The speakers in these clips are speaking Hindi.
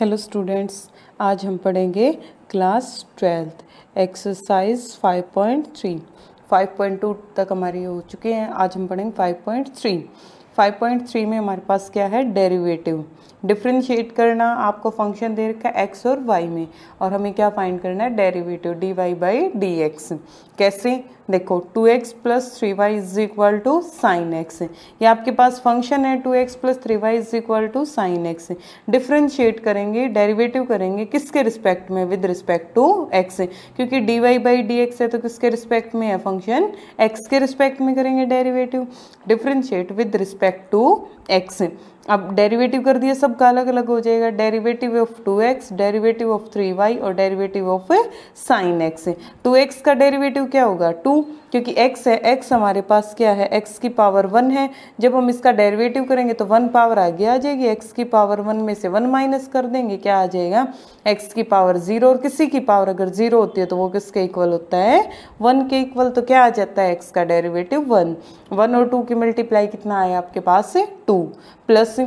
हेलो स्टूडेंट्स आज हम पढ़ेंगे क्लास ट्वेल्थ एक्सरसाइज 5.3 5.2 तक हमारी हो चुके हैं आज हम पढ़ेंगे 5.3 5.3 में हमारे पास क्या है डेरिवेटिव डिफ्रेंशिएट करना आपको फंक्शन दे रखा है एक्स और वाई में और हमें क्या फाइंड करना है derivative d y by d x कैसे देखो 2x x plus three y is equal to sine x ये आपके पास फंक्शन है 2x x plus three y is equal to sine x differentiate करेंगे डेरिवेटिव करेंगे किसके रिस्पेक्ट में विद रिस्पेक्ट टू एक्स क्योंकि dy वाई बाई डी है तो किसके रिस्पेक्ट में है फंक्शन x के रिस्पेक्ट में करेंगे derivative differentiate with respect to x अब डेरिवेटिव कर दिया सबका अलग अलग हो जाएगा derivative of two x derivative of three y और derivative of sine x two x का डेरिवेटिव क्या होगा टू क्योंकि एक्स है एक्स हमारे पास क्या है एक्स की पावर वन है जब हम इसका डेरिवेटिव करेंगे तो वन पावर आगे आ जाएगी एक्स की पावर वन में से वन माइनस कर देंगे क्या आ जाएगा एक्स की पावर जीरो और किसी की पावर अगर जीरो होती है तो वो किसके इक्वल होता है वन के इक्वल तो क्या आ जाता है एक्स का डेरिवेटिव वन वन और टू की मल्टीप्लाई कितना आया आपके पास two plus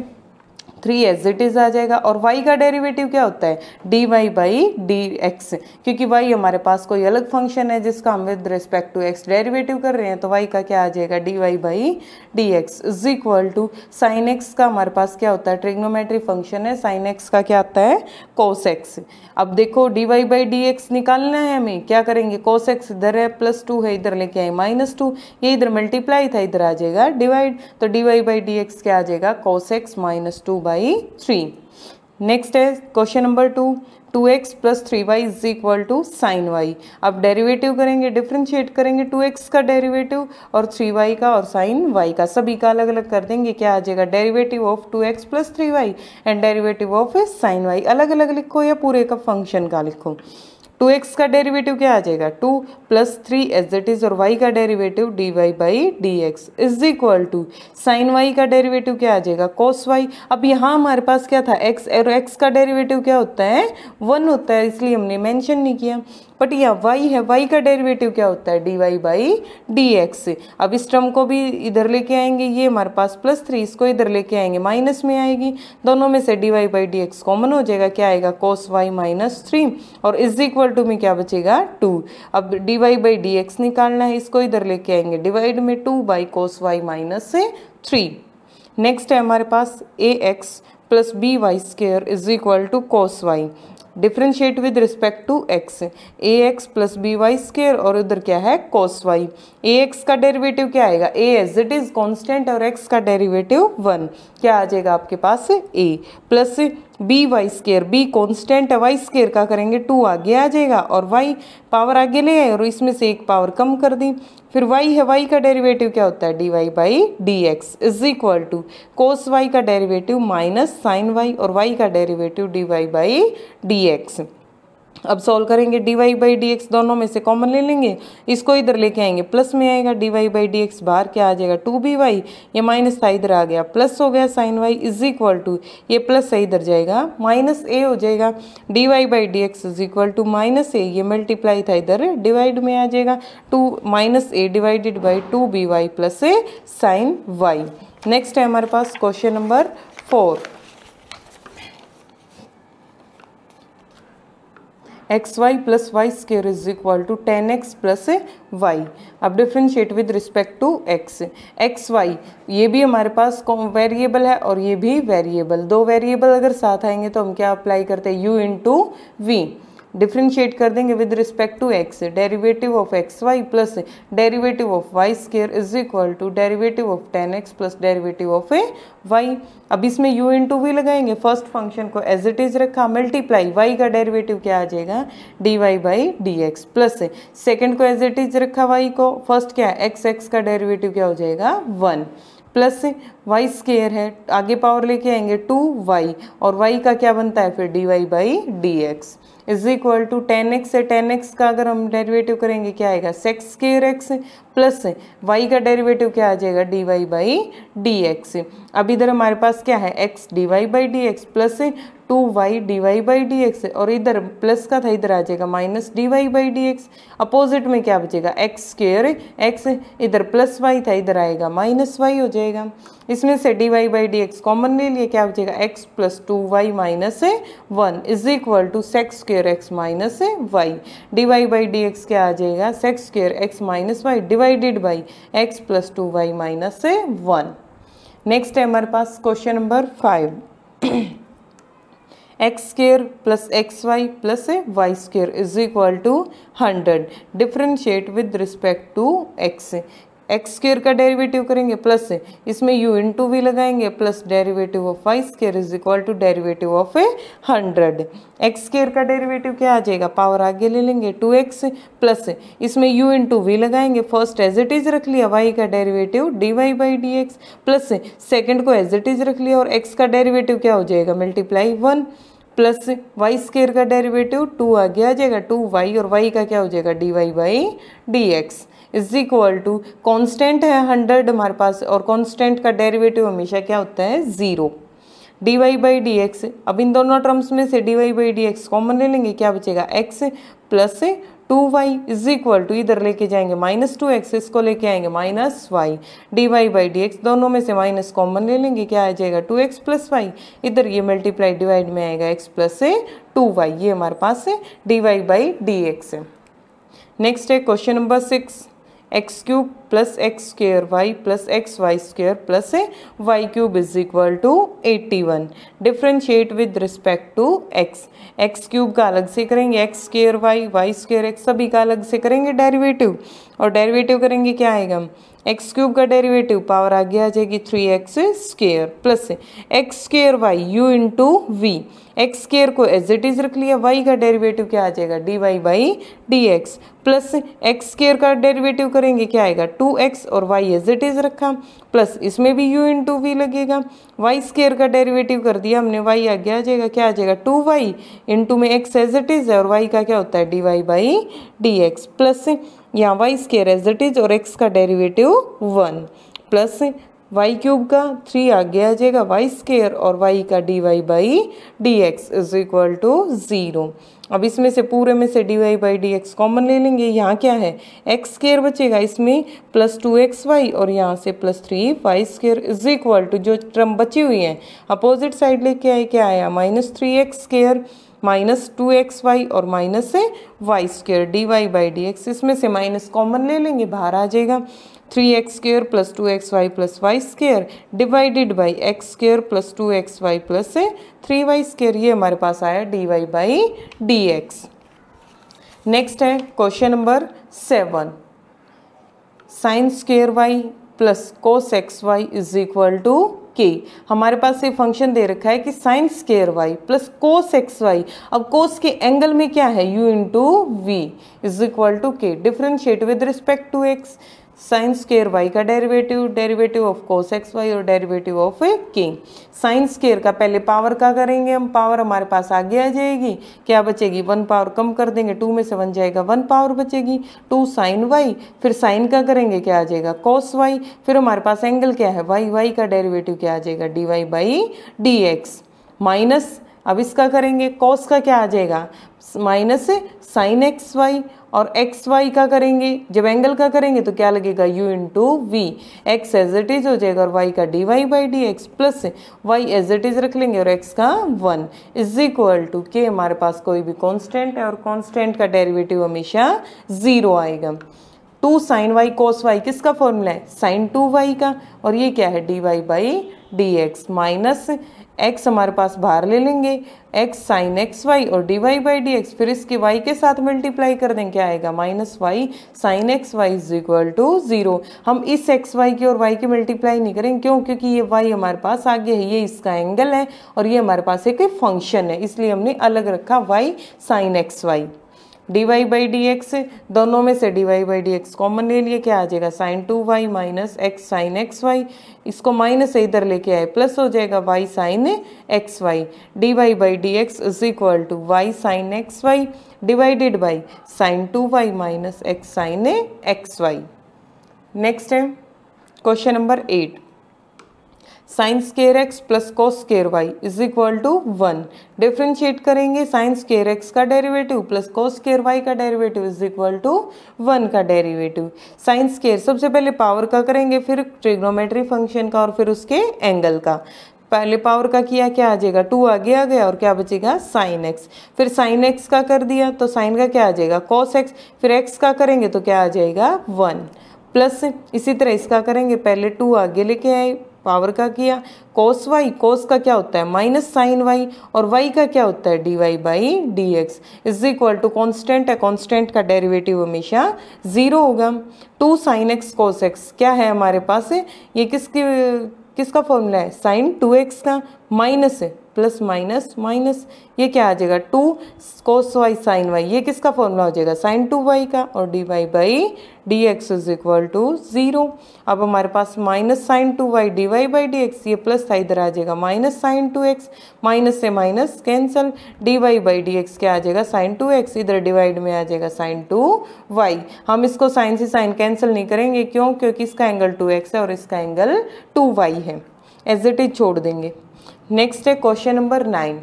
three as it is आ जाएगा और वाई का डेरिवेटिव क्या होता है d y by d x क्योंकि वाई हमारे पास कोई अलग फंक्शन है जिसका हम with respect to x derivative कर रहे हैं तो वाई का क्या आ जाएगा d y by d x is equal to sine x का हमारे पास क्या होता है ट्रिग्नोमेट्री फंक्शन है साइन एक्स का क्या आता है कोस एक्स अब देखो d y by d x निकालना है हमें क्या करेंगे कोस एक्स इधर है प्लस टू है इधर लेके आए माइनस टू ये इधर मल्टीप्लाई था इधर आ जाएगा डिवाइड तो d y by d x क्या आ जाएगा cos x minus two by by three next है question number two two x plus three y is equal to sine y अब डेरिवेटिव करेंगे डिफ्रेंशिएट करेंगे टू एक्स का डेरिवेटिव और थ्री वाई का और साइन वाई का सभी का अलग अलग कर देंगे क्या आ जाएगा derivative of two x plus three y and derivative of sine y अलग अलग लिखो या पूरे का फंक्शन का लिखो टू एक्स का डेरिवेटिव क्या आ जाएगा two plus three as that is और वाई का derivative d y by d x is equal to sine y का डेरिवेटिव क्या आ जाएगा कॉस वाई अब यहाँ हमारे पास क्या था एक्स और एक्स का डेरिवेटिव क्या होता है वन होता है इसलिए हमने मैंशन नहीं किया बट यहाँ वाई है वाई का डेरिवेटिव क्या होता है d y by d x अब इस टर्म को भी इधर लेके आएंगे ये हमारे पास प्लस थ्री इसको इधर लेके आएंगे माइनस में आएगी दोनों में से d y by d x common हो जाएगा क्या आएगा कोस वाई माइनस थ्री और इज इक्वल टू में क्या बचेगा टू अब d y by d x निकालना है इसको इधर लेके आएंगे डिवाइड में two by cos y minus three next है हमारे पास a x plus b y square is equal to cos y differentiate with respect to x a x plus b y square और उधर क्या है कॉस वाई ए एक्स का डेरिवेटिव क्या आएगा a as it is constant और एक्स का डेरिवेटिव वन क्या आ जाएगा आपके पास a plus b y square b constant है वाई स्केयर का करेंगे टू आगे आ जाएगा और वाई पावर आगे ले आए और इसमें से एक पावर कम कर दी फिर वाई है वाई का डेरिवेटिव क्या होता है d y by d x is equal to cos y का डेरिवेटिव माइनस साइन वाई और वाई का derivative d y by d x अब सॉल्व करेंगे d y by d x दोनों में से कॉमन ले लेंगे इसको इधर लेके आएंगे प्लस में आएगा d y by d x बाहर क्या आ जाएगा टू बी वाई ये माइनस था इधर आ गया प्लस हो गया sine y is equal to ये प्लस है इधर जाएगा माइनस ए हो जाएगा d y by d x is equal to minus a ये मल्टीप्लाई था इधर डिवाइड में आ जाएगा to minus a divided by two b y plus a sine y next है हमारे पास question number four x y plus y square is equal to tan x plus y अब differentiate with respect to x x y ये भी हमारे पास वेरिएबल है और ये भी वेरिएबल दो वेरिएबल अगर साथ आएंगे तो हम क्या अप्लाई करते हैं u into v differentiate कर देंगे with respect to x derivative of x y plus derivative of y square is equal to derivative of tan x plus derivative of a y अब इसमें यू इन टू वी लगाएंगे फर्स्ट फंक्शन को एज इट इज रखा मल्टीप्लाई वाई का डेरिवेटिव क्या आ जाएगा d y by d x plus second को एज इट इज रखा वाई को फर्स्ट क्या एक्स एक्स का डेरिवेटिव क्या हो जाएगा वन प्लस वाई स्केयर है आगे पावर लेके आएंगे टू वाई और वाई का क्या बनता है फिर d y by d x is equal to tan x है टेन एक्स का अगर हम डेरिवेटिव करेंगे क्या आएगा sec square x plus y का डेरिवेटिव क्या आ जाएगा d y by d x अब इधर हमारे पास क्या है x d y by d x plus two y d y by d x और इधर प्लस का था इधर आ जाएगा minus d y by d x opposite में क्या बचेगा एक्स स्केयर एक्स इधर प्लस वाई था इधर आएगा माइनस वाई हो जाएगा इसमें से d y by d x common ले लिया क्या बचेगा x plus two y minus one is equal to sec square x minus y d y by d x क्या आ जाएगा sec square x minus y divided by x plus two y minus one next है हमारे पास question number five x square plus x y plus a y square is equal to hundred differentiate with respect to x x square का डेरिवेटिव करेंगे प्लस इसमें यू इन टू वी लगाएंगे plus derivative of y square is equal to derivative of a hundred x square का डेरिवेटिव क्या आ जाएगा पावर आगे ले लेंगे टू एक्स प्लस इसमें यू इन टू वी लगाएंगे फर्स्ट एज इट इज रख लिया वाई का derivative d y by d x plus second को एज इट इज रख लिया और एक्स का डेरिवेटिव क्या हो जाएगा multiply one plus y square का डेरिवेटिव टू आगे आ जाएगा टू वाई और वाई का क्या हो जाएगा d y by d x is equal to constant है हंड्रेड हमारे पास और कॉन्स्टेंट का डेरिवेटिव हमेशा क्या होता है zero d y by d x अब इन दोनों टर्म्स में से d y by d x common ले लेंगे क्या बचेगा x plus two y is equal to इधर लेके जाएंगे माइनस टू एक्स इसको लेके आएंगे minus y d y by d x दोनों में से माइनस कॉमन ले लेंगे क्या आ जाएगा टू एक्स प्लस वाई इधर ये मल्टीप्लाई डिवाइड में आएगा x plus a two y ये हमारे पास है d y by d x है नेक्स्ट है question number six x cube plus x square y plus x y square plus a y cube is equal to eighty one differentiate with respect to x x cube का अलग से करेंगे x square y y square x सभी का अलग से करेंगे डेरिवेटिव और डेरिवेटिव करेंगे क्या आएगा हम एक्स क्यूब का डेरिवेटिव पावर आगे आ जाएगी three x square plus x square y u into v x square को एज इट इज रख लिया वाई का डेरिवेटिव क्या आ जाएगा d y by d x plus x square का डेरिवेटिव करेंगे क्या आएगा टू टू एक्स और वाई एज इट इज़ रखा प्लस इसमें भी यू इन टू वी लगेगा वाई स्केयर का डेरिवेटिव कर दिया हमने वाई आगे आ जाएगा क्या आ जाएगा टू वाई इन टू में एक्स एज इट इज़ है और वाई का क्या होता है d y by d x plus यहाँ y square as it is और एक्स का derivative one plus y cube का थ्री आगे आ जाएगा वाई स्केयर और वाई का d y by d x is equal to zero अब इसमें से पूरे में से d y by d x common ले लेंगे यहाँ क्या है एक्स स्केयर बचेगा इसमें प्लस टू एक्स वाई और यहाँ से plus three y square is equal to जो टर्म बची हुई है अपोजिट साइड लेके आए क्या आया minus three x square minus two x y और माइनस से y square d y by d x इसमें से माइनस कॉमन ले लेंगे बाहर आ जाएगा three x square plus two x y plus y square divided by x square plus two x y plus three Y square ये हमारे पास आया d y by d x next है question number seven sine square y plus cos x y is equal to k हमारे पास ये फंक्शन दे रखा है कि sine square y plus cos x y अब कोस के एंगल में क्या है u into v is equal to k differentiate with respect to x sine square y का derivative derivative of cos x y और derivative of a k sine square का पहले पावर का करेंगे हम पावर हमारे पास आगे आ जाएगी क्या बचेगी वन पावर कम कर देंगे टू में से वन जाएगा वन पावर बचेगी टू साइन वाई फिर साइन का करेंगे क्या आ जाएगा कॉस वाई फिर हमारे पास एंगल क्या है वाई वाई का डेरिवेटिव क्या आ जाएगा d y by d x minus अब इसका करेंगे कॉस का क्या आ जाएगा माइनस साइन एक्स वाई और एक्स वाई का करेंगे जब एंगल का करेंगे तो क्या लगेगा u into v x as it is हो जाएगा और वाई का d y by d x plus y as it is रख लेंगे और एक्स का one is equal to k हमारे पास कोई भी कॉन्स्टेंट है और कॉन्स्टेंट का डेरिवेटिव हमेशा ज़ीरो आएगा two sine y cos y किसका फॉर्मूला है साइन टू वाई का और ये क्या है d y by d x minus x हमारे पास बाहर ले लेंगे एक्स साइन एक्स वाई और d y by d x फिर इसके वाई के साथ मल्टीप्लाई कर दें क्या आएगा minus y sine x y is equal to zero हम इस एक्स वाई की और वाई की मल्टीप्लाई नहीं करेंगे क्यों क्योंकि ये वाई हमारे पास आगे है ये इसका एंगल है और ये हमारे पास एक फंक्शन है इसलिए हमने अलग रखा y sine x y d y by d x दोनों में से d y by d x common ले लिए क्या आ जाएगा sine two y minus x sine x y इसको माइनस से इधर लेके आए प्लस हो जाएगा y sine x y d y by d x is equal to y sine x y divided by sine two y minus x sine x Y next है question number eight sine square x plus cos square y is equal to one differentiate करेंगे साइन स्केयर एक्स का derivative plus cos square y का derivative is equal to one का डेरिवेटिव साइन स्केयर सबसे पहले पावर का करेंगे फिर ट्रिग्नोमेट्री फंक्शन का और फिर उसके एंगल का पहले पावर का किया क्या आ जाएगा टू आगे आ गया और क्या बचेगा साइन एक्स फिर साइन एक्स का कर दिया तो साइन का क्या आ जाएगा कॉस एक्स फिर एक्स का करेंगे तो क्या आ जाएगा वन प्लस इसी तरह इसका करेंगे पहले टू आगे लेके आए पावर का किया कोस वाई कोस का क्या होता है माइनस साइन वाई और वाई का क्या होता है d y by d x is equal to constant है कॉन्स्टेंट का डेरिवेटिव हमेशा ज़ीरो होगा two sine x cos x क्या है हमारे पास ये किसकी किसका फॉर्मूला है साइन टू एक्स का माइनस है प्लस माइनस माइनस ये क्या आ जाएगा two cos y sine y ये किसका फॉर्मूला हो जाएगा साइन टू वाई का और d y by d x is equal to zero अब हमारे पास minus sine two y d y by d x ये प्लस था इधर आ जाएगा minus sine two x minus से minus cancel d y by d x क्या आ जाएगा साइन टू एक्स इधर डिवाइड में आ जाएगा साइन टू वाई हम इसको साइन से साइन कैंसिल नहीं करेंगे क्यों क्योंकि इसका एंगल टू एक्स है और इसका एंगल टू वाई है एज इट इज छोड़ देंगे नेक्स्ट है question number nine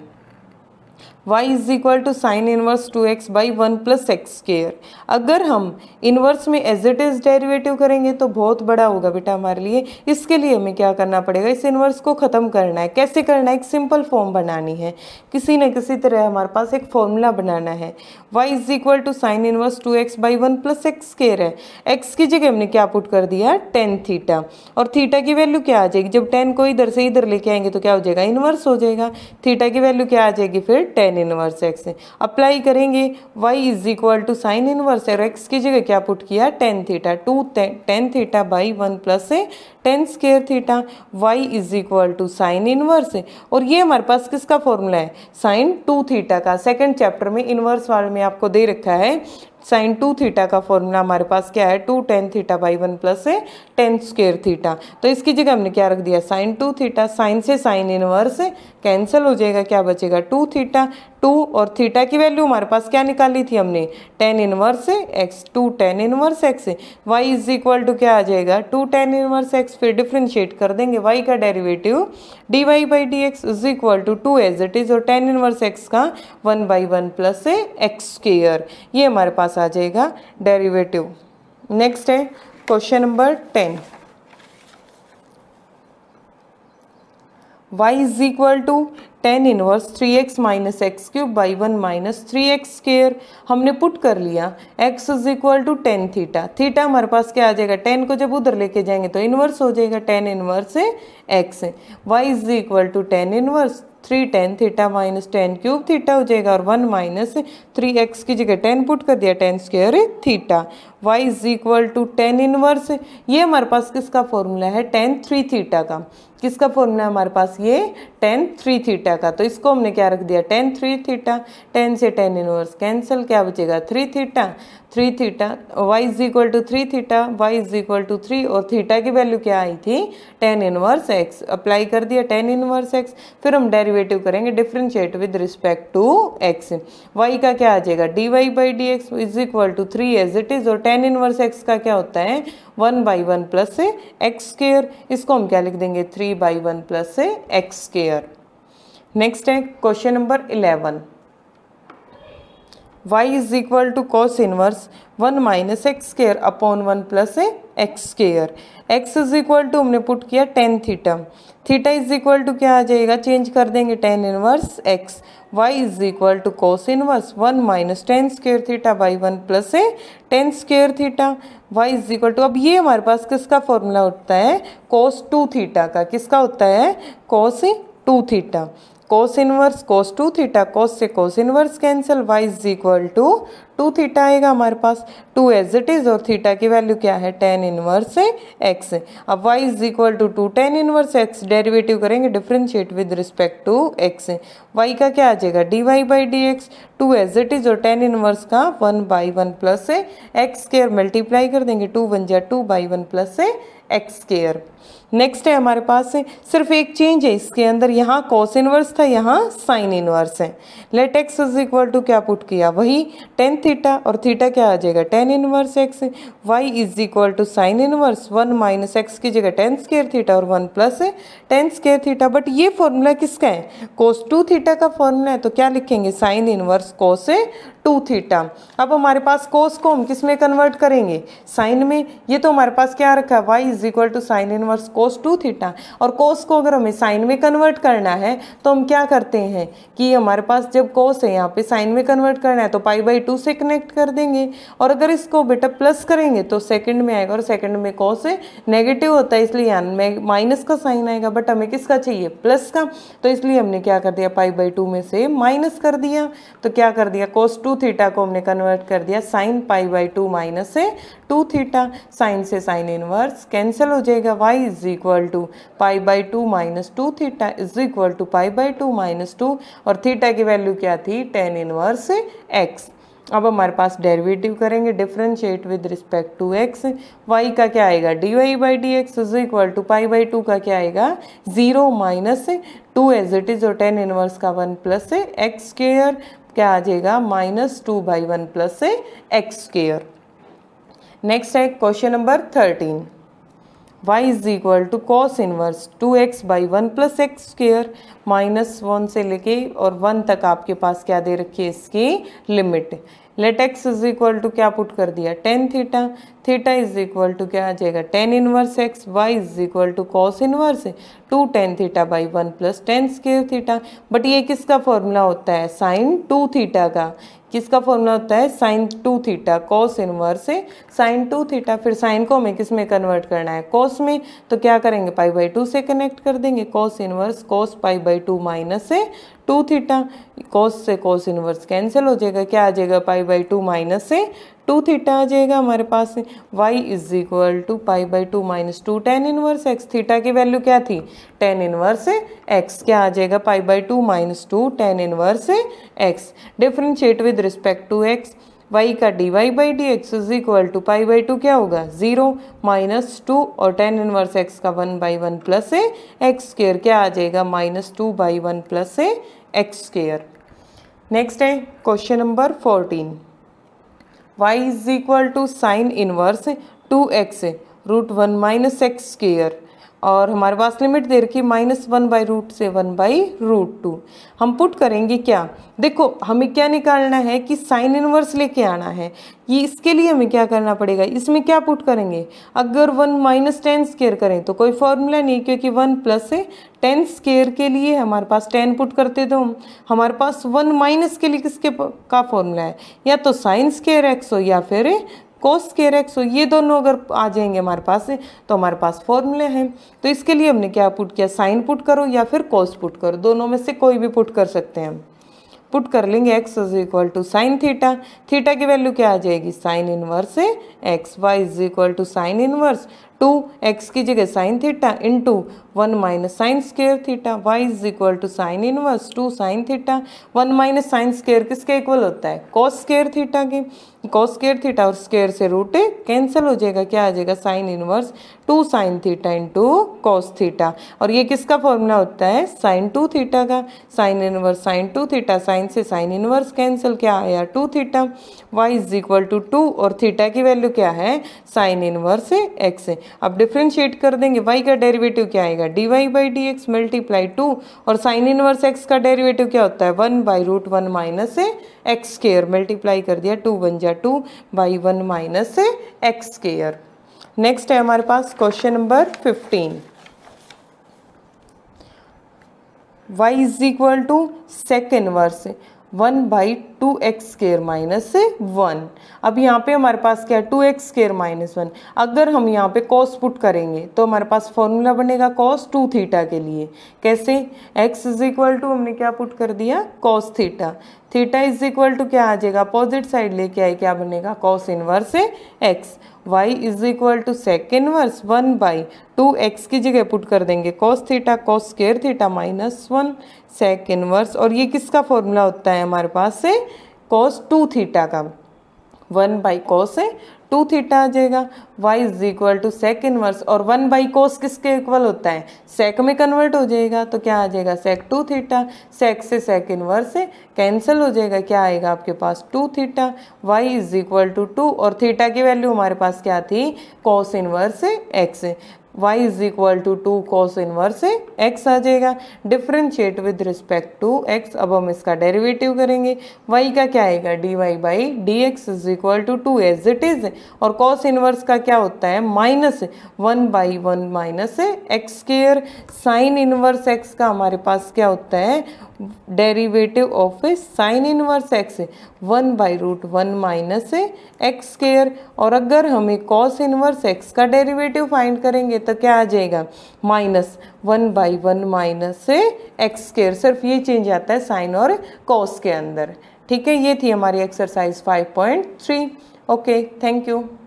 y is equal to sine inverse two x by one plus x square अगर हम इनवर्स में एज इट इज़ डेरिवेटिव करेंगे तो बहुत बड़ा होगा बेटा हमारे लिए इसके लिए हमें क्या करना पड़ेगा इस इनवर्स को ख़त्म करना है कैसे करना है एक सिंपल फॉर्म बनानी है किसी न किसी तरह हमारे पास एक फॉर्मूला बनाना है y is equal to sine inverse two x by one plus x square है एक्स की जगह हमने क्या पुट कर दिया टेन थीटा और थीटा की वैल्यू क्या आ जाएगी जब टेन को इधर से इधर लेके आएंगे तो क्या हो जाएगा इनवर्स हो जाएगा थीटा की वैल्यू क्या आ जाएगी फिर टेन टेन इनवर्स एक्स है अप्लाई करेंगे y is equal to sine inverse है और एक्स की जगह क्या पुट किया tan theta two tan theta by one plus है tan square theta y is equal to sine inverse है और ये हमारे पास किसका फॉर्मूला है साइन टू थीटा का सेकेंड चैप्टर में इनवर्स वाले में आपको दे रखा है साइन टू थीटा का फॉर्मूला हमारे पास क्या है two tan theta by one plus है टेन स्क्वेयर थीटा तो इसकी जगह हमने क्या रख दिया साइन टू थीटा साइन से साइन इनवर्स कैंसिल हो जाएगा क्या बचेगा टू थीटा टू और थीटा की वैल्यू हमारे पास क्या निकाली थी हमने tan inverse x two tan inverse x y is equal to क्या आ जाएगा टू टेन इनवर्स एक्स फिर डिफ्रेंशिएट कर देंगे वाई का derivative d y by d x is equal to two as it is और टेन इनवर्स एक्स का one by one plus x square ये हमारे पास पास आ जाएगा डेरिवेटिव नेक्स्ट है question number ten y is equal to tan inverse three x minus x cube by one minus three x square हमने पुट कर लिया x is equal to tan theta theta हमारे पास क्या आ जाएगा टेन को जब उधर लेके जाएंगे तो इनवर्स हो जाएगा tan inverse x y is equal to tan inverse three tan theta minus tan cube theta हो जाएगा और वन माइनस थ्री एक्स की जगह टेन पुट कर दिया tan square theta y is equal to tan inverse ये हमारे पास किसका फॉर्मूला है टेन थ्री थीटा का किसका फॉर्मूला है हमारे पास ये टेन थ्री थीटा का तो इसको हमने क्या रख दिया टेन थ्री थीटा टेन से टेन इनवर्स कैंसिल क्या बचेगा three theta three theta y is equal to three theta y is equal to three और थीटा की वैल्यू क्या आई थी टेन इनवर्स एक्स अप्लाई कर दिया टेन इनवर्स एक्स फिर हम डेरिवेटिव करेंगे differentiate with respect to x y का क्या आ जाएगा d y by d x is equal to three as it is और टेन इनवर्स एक्स का क्या होता है one by one plus a x square इसको हम क्या लिख देंगे three by one plus a x square next है question number eleven y is equal to cos inverse one minus x square upon one plus a x square x is equal to हमने पुट किया tan theta theta is equal to क्या आ जाएगा चेंज कर देंगे tan inverse x y is equal to cos inverse one minus tan square theta by one plus a tan square theta y is equal to अब ये हमारे पास किसका फॉर्मूला होता है कॉस टू थीटा का किसका होता है cos two theta cos inverse cos two theta cos से cos inverse cancel y is equal to two theta आएगा हमारे पास टू एज इट इज़ और थीटा की वैल्यू क्या है टेन इनवर्स एक्स अब y is equal to two tan inverse x derivative करेंगे differentiate with respect to x y का क्या आ जाएगा d y by d x two as it is और टेन इनवर्स का one by one plus x square multiply कर देंगे टू वन जा two by one plus x square next है हमारे पास है सिर्फ एक चेंज है इसके अंदर यहाँ कॉस इनवर्स था यहाँ साइन इनवर्स है let x is equal to क्या पुट किया वही टेन थीटा और थीटा क्या आ जाएगा tan inverse x y is equal to sine inverse one minus x की जगह टेन स्केयर थीटा और one plus tan square theta but ये फॉर्मूला किसका है कोस टू थीटा का फॉर्मूला है तो क्या लिखेंगे sine inverse cos two theta अब हमारे पास कोस को हम किस में कन्वर्ट करेंगे साइन में ये तो हमारे पास क्या रखा है y is equal to sine inverse cos two theta और कोस को अगर हमें साइन में कन्वर्ट करना है तो हम क्या करते हैं कि हमारे पास जब कोस है यहाँ पे साइन में कन्वर्ट करना है तो पाई बाई टू से कनेक्ट कर देंगे और अगर इसको बेटा प्लस करेंगे तो सेकंड में आएगा और सेकंड में कोस नेगेटिव होता है इसलिए यहाँ में माइनस का साइन आएगा बट हमें किसका चाहिए प्लस का तो इसलिए हमने क्या कर दिया पाई बाई टू में से माइनस कर दिया तो क्या कर दिया कोस टू थीटा को हमने कन्वर्ट कर दिया sine pi by two minus से टू थीटा साइन से साइन इनवर्स कैंसिल हो जाएगा y is equal to pi by two minus two theta is equal to pi by two minus two और थीटा की वैल्यू क्या थी टेन इनवर्स एक्स अब हमारे पास डेरिवेटिव करेंगे differentiate with respect to x y का क्या आएगा d y by d x is equal to pi by to का क्या आएगा zero minus two as it is और टेन इनवर्स का वन प्लस एक्स स्केयर क्या आ जाएगा minus two by one plus x square next है question number thirteen y is equal to cos inverse two x by one plus x square minus one से लेके और वन तक आपके पास क्या दे रखी है इसकी limit let x is equal to क्या पुट कर दिया tan theta theta is equal to क्या आ जाएगा tan inverse x y is equal to cos inverse two tan theta by one plus tan square theta but ये किसका फॉर्मूला होता है साइन टू थीटा का किसका फॉर्मूला होता है sine two theta cos inverse sine two theta फिर साइन को हमें किस में कन्वर्ट करना है कॉस में तो क्या करेंगे पाई बाई टू से कनेक्ट कर देंगे cos inverse cos pi by two minus से टू थीटा कॉस से कॉस इनवर्स कैंसिल हो जाएगा क्या आ जाएगा पाई बाई टू माइनस से टू थीटा आ जाएगा हमारे पास y is equal to pi by two minus two tan inverse x theta की वैल्यू क्या थी टेन इनवर्स एक्स क्या आ जाएगा pi by two minus two tan inverse x differentiate with respect to x y का d y by d x is equal to pi by two क्या होगा जीरो माइनस टू और टेन इनवर्स एक्स का one by one plus a x square क्या आ जाएगा minus two by one plus a x square next है question number fourteen y is equal to sine inverse two x root one minus x square और हमारे पास लिमिट दे रखी माइनस वन बाई रूट से वन बाई रूट टू हम पुट करेंगे क्या देखो हमें क्या निकालना है कि साइन इनवर्स लेके आना है ये इसके लिए हमें क्या करना पड़ेगा इसमें क्या पुट करेंगे अगर वन माइनस टेन स्केयर करें तो कोई फॉर्मूला नहीं क्योंकि वन प्लस है टेन स्केयर के लिए हमारे पास टेन पुट करते तो हम हमारे पास वन माइनस के लिए किसके का फॉर्मूला है या तो साइन स्केयर एक्स हो या फिर कोस केयर एक्स हो ये दोनों अगर आ जाएंगे हमारे पास तो हमारे पास फॉर्मूले हैं तो इसके लिए हमने क्या पुट किया साइन पुट करो या फिर कोस पुट करो दोनों में से कोई भी पुट कर सकते हैं हम पुट कर लेंगे x is equal to sine theta theta की वैल्यू क्या आ जाएगी sine inverse x y is equal to sine inverse two x की जगह sine theta into one minus sine square theta y is equal to sine inverse two sine theta one minus sine square किसके इक्वल होता है कॉस स्केयर थीटा के कॉस स्केयर थीटा और स्केयर से रूट कैंसिल हो जाएगा क्या आ जाएगा sine inverse two sine theta into cos theta और ये किसका फॉर्मूला होता है साइन टू थीटा का sine inverse sine two theta sine से साइन इनवर्स कैंसिल क्या आया two theta y is equal to two और थीटा की वैल्यू क्या है साइन इनवर्स एक्स अब डिफ्रेंशिएट कर देंगे वाई का डेरिवेटिव क्या आएगा d y by d x multiply two और साइन इनवर्स एक्स का डेरिवेटिव क्या होता है one by root one minus a x square multiply कर दिया टू वन जा two by one minus a x square next है हमारे पास question number fifteen y is equal to sec inverse one by two x square minus one अब यहाँ पे हमारे पास क्या है two x square minus one अगर हम यहाँ पे कॉस पुट करेंगे तो हमारे पास फॉर्मूला बनेगा कॉस टू थीटा के लिए कैसे एक्स इज इक्वल टू हमने क्या पुट कर दिया cos theta theta is equal to क्या आ जाएगा अपोजिट साइड लेके आए क्या बनेगा cos inverse x y is equal to sec inverse one by two x की जगह पुट कर देंगे cos theta cos square theta minus one sec inverse और ये किसका फॉर्मूला होता है हमारे पास से कॉस टू थीटा का वन बाई कॉस है टू थीटा आ जाएगा y is equal to sec inverse और वन बाई कोस किसके इक्वल होता है सेक में कन्वर्ट हो जाएगा तो क्या आ जाएगा सेक टू थीटा सेक से सेक इनवर्स है कैंसिल हो जाएगा क्या आएगा आपके पास two theta y is equal to two और थीटा की वैल्यू हमारे पास क्या थी कॉस इनवर्स है x y is equal to two cos inverse x आ जाएगा differentiate with respect to x अब हम इसका डेरिवेटिव करेंगे y का क्या आएगा dy y by d x is equal to two as it is और कॉस इनवर्स का क्या होता है minus one by one minus x square sine inverse x का हमारे पास क्या होता है derivative of sine inverse x one by root one minus x square और अगर हमें कॉस इनवर्स एक्स का डेरिवेटिव फाइंड करेंगे तो क्या आ जाएगा minus one by one minus x square सिर्फ ये चेंज आता है साइन और कॉस के अंदर ठीक है ये थी हमारी exercise five point three okay thank you